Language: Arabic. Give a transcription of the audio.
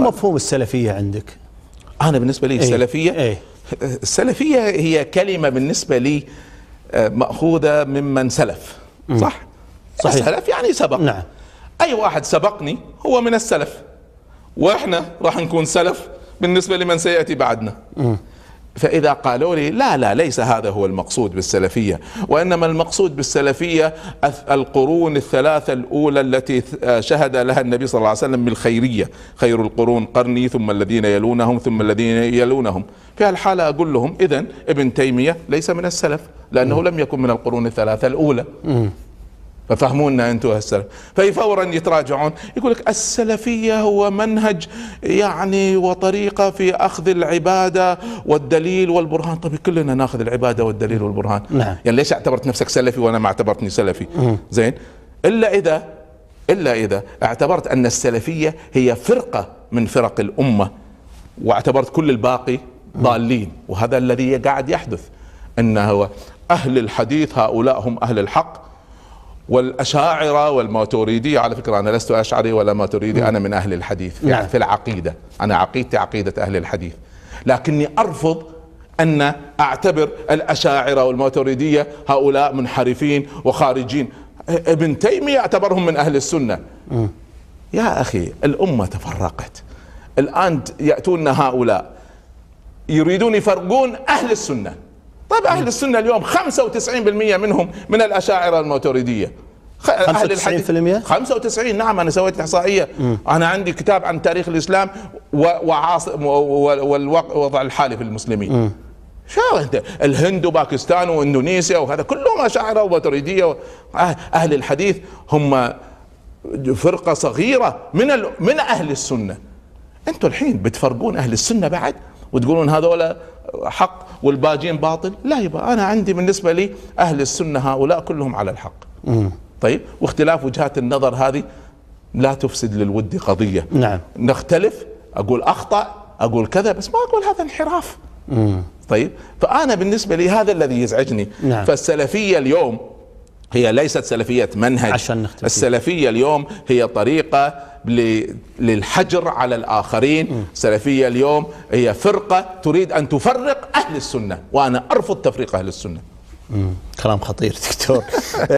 شو طيب. مفهوم السلفية عندك أنا بالنسبة لي إيه. السلفية ايه؟ السلفية هي كلمة بالنسبة لي آه، مأخوذة ممن سلف صح؟ صحيح السلف يعني سبق نعم أي واحد سبقني هو من السلف وإحنا راح نكون سلف بالنسبة لمن سيأتي بعدنا فإذا قالوا لي لا لا ليس هذا هو المقصود بالسلفية وإنما المقصود بالسلفية القرون الثلاثة الأولى التي آه، شهد لها النبي صلى الله عليه وسلم بالخيرية خير القرون قرني ثم الذين يلونهم ثم الذين يلونهم في الحالة أقول لهم إذن ابن تيمية ليس من السلف لأنه م. لم يكن من القرون الثلاثة الأولى م. ففهمونا انتم هسه فورا يتراجعون يقول لك السلفيه هو منهج يعني وطريقه في اخذ العباده والدليل والبرهان طب كلنا ناخذ العباده والدليل والبرهان نعم. يعني ليش اعتبرت نفسك سلفي وانا ما اعتبرتني سلفي زين الا اذا الا اذا اعتبرت ان السلفيه هي فرقه من فرق الامه واعتبرت كل الباقي ضالين وهذا الذي قاعد يحدث ان هو اهل الحديث هؤلاء هم اهل الحق والأشاعرة والماتوريدية على فكرة أنا لست أشعري ولا ماتوريدي أنا من أهل الحديث في, نعم. في العقيدة أنا عقيدتي عقيدة أهل الحديث لكني أرفض أن أعتبر الأشاعرة والماتوريدية هؤلاء منحرفين وخارجين ابن تيمية اعتبرهم من أهل السنة يا أخي الأمة تفرقت الآن يأتون هؤلاء يريدون يفرقون أهل السنة هذا طيب، أهل السنة اليوم 95% منهم من الأشاعرة الموتوريدية اهل الحديث 95 نعم انا سويت احصائيه م. انا عندي كتاب عن تاريخ الاسلام والوضع الحالي في المسلمين شو انت الهند وباكستان واندونيسيا وهذا كلهم اشاعره وتريديه أه- اهل الحديث هم فرقه صغيره من من اهل السنه انتوا الحين بتفرقون اهل السنه بعد وتقولون هذول حق والباجين باطل لا يبا أنا عندي بالنسبة لي أهل السنة هؤلاء كلهم على الحق طيب واختلاف وجهات النظر هذه لا تفسد للود قضية نعم. نختلف أقول أخطأ أقول كذا بس ما أقول هذا انحراف مم. طيب فأنا بالنسبة لي هذا الذي يزعجني نعم. فالسلفية اليوم هي ليست سلفية منهج عشان نختلف السلفية اليوم هي طريقة للحجر على الآخرين السلفية اليوم هي فرقة تريد أن تفرق أهل السنة وأنا أرفض تفريق أهل السنة كلام خطير دكتور